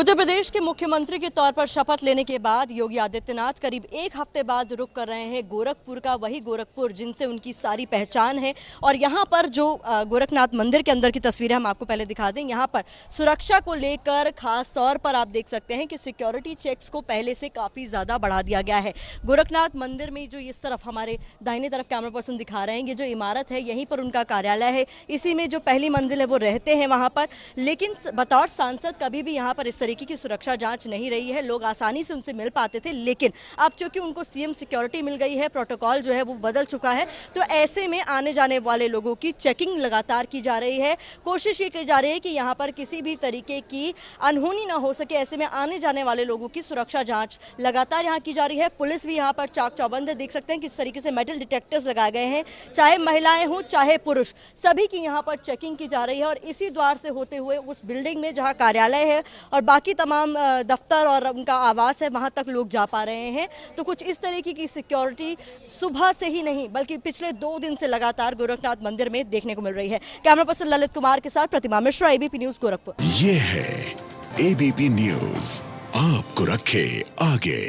उत्तर प्रदेश के मुख्यमंत्री के तौर पर शपथ लेने के बाद योगी आदित्यनाथ करीब एक हफ्ते बाद रुक कर रहे हैं गोरखपुर का वही गोरखपुर जिनसे उनकी सारी पहचान है और यहाँ पर जो गोरखनाथ मंदिर के अंदर की तस्वीरें हम आपको पहले दिखा दें यहाँ पर सुरक्षा को लेकर खास तौर पर आप देख सकते हैं कि सिक्योरिटी चेक्स को पहले से काफ़ी ज़्यादा बढ़ा दिया गया है गोरखनाथ मंदिर में जो इस तरफ हमारे दाहिने तरफ कैमरा पर्सन दिखा रहे हैं ये जो इमारत है यहीं पर उनका कार्यालय है इसी में जो पहली मंजिल है वो रहते हैं वहाँ पर लेकिन बतौर सांसद कभी भी यहाँ पर इस तरीके की सुरक्षा जांच नहीं रही है लोग आसानी से उनसे मिल पाते थे लेकिन अब चूंकि उनको सीएम सिक्योरिटी मिल गई है प्रोटोकॉल जो है वो बदल चुका है तो ऐसे में आने जाने वाले लोगों की चेकिंग लगातार की जा रही है कोशिश ये की जा रही है कि यहाँ पर किसी भी तरीके की अनहोनी ना हो सके ऐसे में आने जाने वाले लोगों की सुरक्षा जाँच लगातार यहाँ की जा रही है पुलिस भी यहाँ पर चाक चौबंद देख सकते हैं किस तरीके से मेटल डिटेक्टर्स लगाए गए हैं चाहे महिलाएं हों चाहे पुरुष सभी की यहाँ पर चेकिंग की जा रही है और इसी द्वार से होते हुए उस बिल्डिंग में जहाँ कार्यालय है और बाकी तमाम दफ्तर और उनका आवास है वहाँ तक लोग जा पा रहे हैं तो कुछ इस तरीके की सिक्योरिटी सुबह से ही नहीं बल्कि पिछले दो दिन से लगातार गोरखनाथ मंदिर में देखने को मिल रही है कैमरा पर्सन ललित कुमार के साथ प्रतिमा मिश्रा एबीपी न्यूज गोरखपुर ये है एबीपी न्यूज आपको रखे आगे